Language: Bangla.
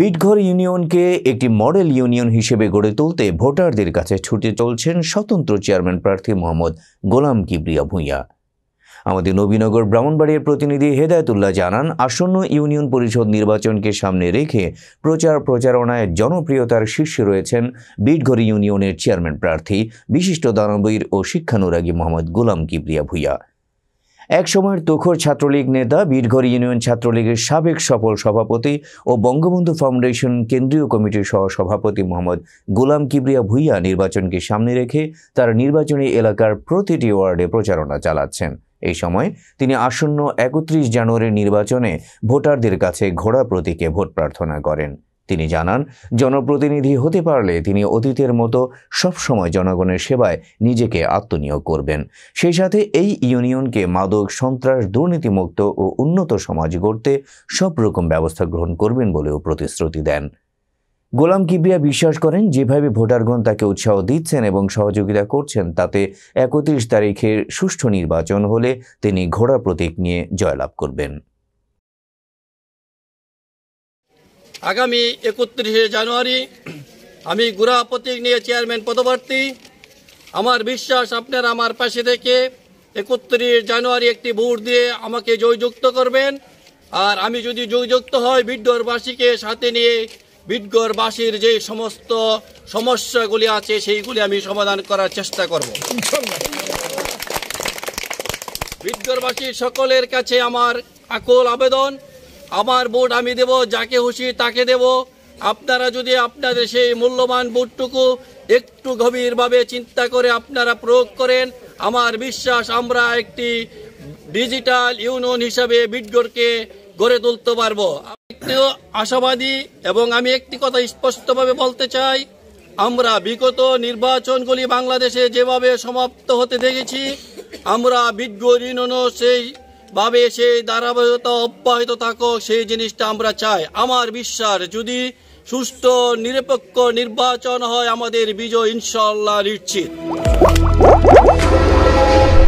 বিটঘর ইউনিয়নকে একটি মডেল ইউনিয়ন হিসেবে গড়ে তুলতে ভোটারদের কাছে ছুটে চলছেন স্বতন্ত্র চেয়ারম্যান প্রার্থী মোহাম্মদ গোলাম কিবরিয়া ভূঁইয়া আমাদের নবীনগর ব্রাহ্মণবাড়িয়ার প্রতিনিধি হেদায়তুল্লাহ জানান আসন্ন ইউনিয়ন পরিষদ নির্বাচনকে সামনে রেখে প্রচার প্রচারণায় জনপ্রিয়তার শীর্ষে রয়েছেন বিটঘর ইউনিয়নের চেয়ারম্যান প্রার্থী বিশিষ্ট দানবীর ও শিক্ষানুরাগী মোহাম্মদ গোলাম কিবরিয়া ভূঁইয়া একসময়ের তুখর ছাত্রলীগ নেতা বীরঘর ইউনিয়ন ছাত্রলীগের সাবেক সফল সভাপতি ও বঙ্গবন্ধু ফাউন্ডেশন কেন্দ্রীয় কমিটির সহসভাপতি মোহাম্মদ গোলাম কিবরিয়া ভুইয়া নির্বাচনকে সামনে রেখে তার নির্বাচনী এলাকার প্রতিটি ওয়ার্ডে প্রচারণা চালাচ্ছেন এই সময় তিনি আসন্ন একত্রিশ জানুয়ারির নির্বাচনে ভোটারদের কাছে ঘোড়া প্রতীকে ভোট প্রার্থনা করেন তিনি জানান জনপ্রতিনিধি হতে পারলে তিনি অতীতের মতো সবসময় জনগণের সেবায় নিজেকে আত্মনিয়োগ করবেন সেই সাথে এই ইউনিয়নকে মাদক সন্ত্রাস দুর্নীতিমুক্ত ও উন্নত সমাজ গড়তে সব রকম ব্যবস্থা গ্রহণ করবেন বলেও প্রতিশ্রুতি দেন গোলাম কিবিয়া বিশ্বাস করেন যেভাবে ভোটারগণ তাকে উৎসাহ দিচ্ছেন এবং সহযোগিতা করছেন তাতে একত্রিশ তারিখের সুষ্ঠু নির্বাচন হলে তিনি ঘোড়া প্রতীক নিয়ে জয়লাভ করবেন আগামী একত্রিশে জানুয়ারি আমি গুড়া প্রতীক নিয়ে চেয়ারম্যান পদপ্রার্থী আমার বিশ্বাস আপনারা আমার পাশে থেকে একত্রিশ জানুয়ারি একটি ভোট দিয়ে আমাকে জয়যুক্ত করবেন আর আমি যদি জয়যুক্ত হই বিড্ডরবাসীকে সাথে নিয়ে বিড্গরবাসীর যে সমস্ত সমস্যাগুলি আছে সেইগুলি আমি সমাধান করার চেষ্টা করব বিড্গরবাসী সকলের কাছে আমার আকুল আবেদন আমার ভোট আমি দেব যাকে হুশি তাকে দেব আপনারা যদি আপনাদের সেই মূল্যবান ভোটটুকু একটু গভীরভাবে চিন্তা করে আপনারা প্রয়োগ করেন আমার বিশ্বাস আমরা একটি ডিজিটাল ইউনিয়ন হিসাবে বিডগড়কে গড়ে তুলতে পারবো আশাবাদী এবং আমি একটি কথা স্পষ্টভাবে বলতে চাই আমরা বিগত নির্বাচনগুলি বাংলাদেশে যেভাবে সমাপ্ত হতে দেখেছি আমরা বিজ্ঞ ইউনিয়নও সেই ভাবে সেই ধারাবাহিকতা অব্যাহত থাকো সেই জিনিসটা আমরা চাই আমার বিশ্বাস যদি সুস্থ নিরপেক্ষ নির্বাচন হয় আমাদের বিজয় ইনশাল্লাহ নিশ্চিত